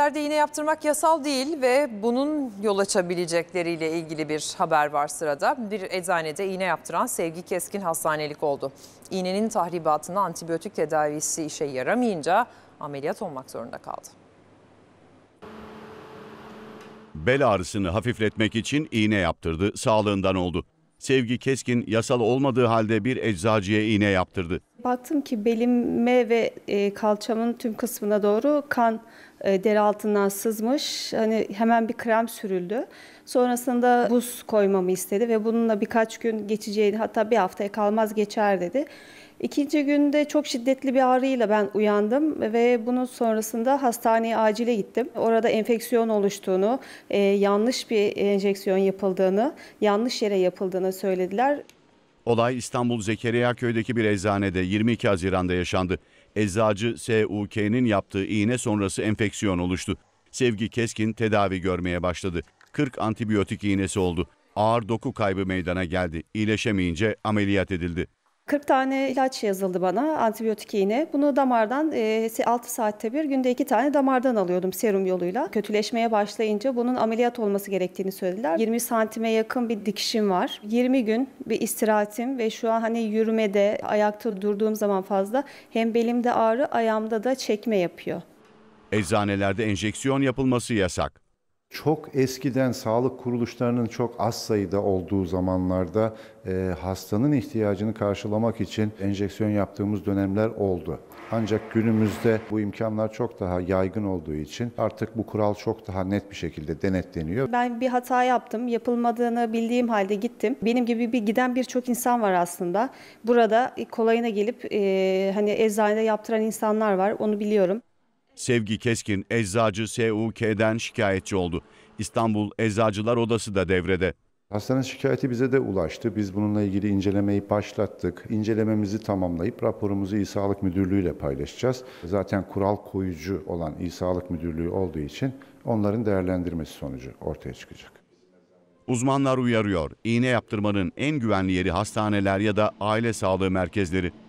Yerde yine yaptırmak yasal değil ve bunun yol açabilecekleriyle ilgili bir haber var sırada. Bir eczanede iğne yaptıran Sevgi Keskin hastanelik oldu. İğnenin tahribatına antibiyotik tedavisi işe yaramayınca ameliyat olmak zorunda kaldı. Bel ağrısını hafifletmek için iğne yaptırdı, sağlığından oldu. Sevgi Keskin yasal olmadığı halde bir eczacıya iğne yaptırdı baktım ki belime ve e, kalçamın tüm kısmına doğru kan e, deri altından sızmış. Hani hemen bir krem sürüldü. Sonrasında buz koymamı istedi ve bununla birkaç gün geçeceğini hatta bir haftaya kalmaz geçer dedi. İkinci günde çok şiddetli bir ağrıyla ben uyandım ve bunun sonrasında hastaneye acile gittim. Orada enfeksiyon oluştuğunu, e, yanlış bir enjeksiyon yapıldığını, yanlış yere yapıldığını söylediler. Olay İstanbul Zekeriya Köy'deki bir eczanede 22 Haziran'da yaşandı. Eczacı SUK'nin yaptığı iğne sonrası enfeksiyon oluştu. Sevgi Keskin tedavi görmeye başladı. 40 antibiyotik iğnesi oldu. Ağır doku kaybı meydana geldi. İyileşemeyince ameliyat edildi. 40 tane ilaç yazıldı bana antibiyotik iğne. Bunu damardan e, 6 saatte bir günde 2 tane damardan alıyordum serum yoluyla. Kötüleşmeye başlayınca bunun ameliyat olması gerektiğini söylediler. 20 santime yakın bir dikişim var. 20 gün bir istirahatim ve şu an hani yürümede ayakta durduğum zaman fazla hem belimde ağrı ayağımda da çekme yapıyor. Eczanelerde enjeksiyon yapılması yasak. Çok eskiden sağlık kuruluşlarının çok az sayıda olduğu zamanlarda e, hastanın ihtiyacını karşılamak için enjeksiyon yaptığımız dönemler oldu. Ancak günümüzde bu imkanlar çok daha yaygın olduğu için artık bu kural çok daha net bir şekilde denetleniyor. Ben bir hata yaptım. Yapılmadığını bildiğim halde gittim. Benim gibi bir giden birçok insan var aslında. Burada kolayına gelip e, hani eczanede yaptıran insanlar var. Onu biliyorum. Sevgi Keskin Eczacı SUK'den şikayetçi oldu. İstanbul Eczacılar Odası da devrede. Hastanın şikayeti bize de ulaştı. Biz bununla ilgili incelemeyi başlattık. İncelememizi tamamlayıp raporumuzu İl Sağlık Müdürlüğü ile paylaşacağız. Zaten kural koyucu olan İl Sağlık Müdürlüğü olduğu için onların değerlendirmesi sonucu ortaya çıkacak. Uzmanlar uyarıyor. İğne yaptırmanın en güvenli yeri hastaneler ya da aile sağlığı merkezleri.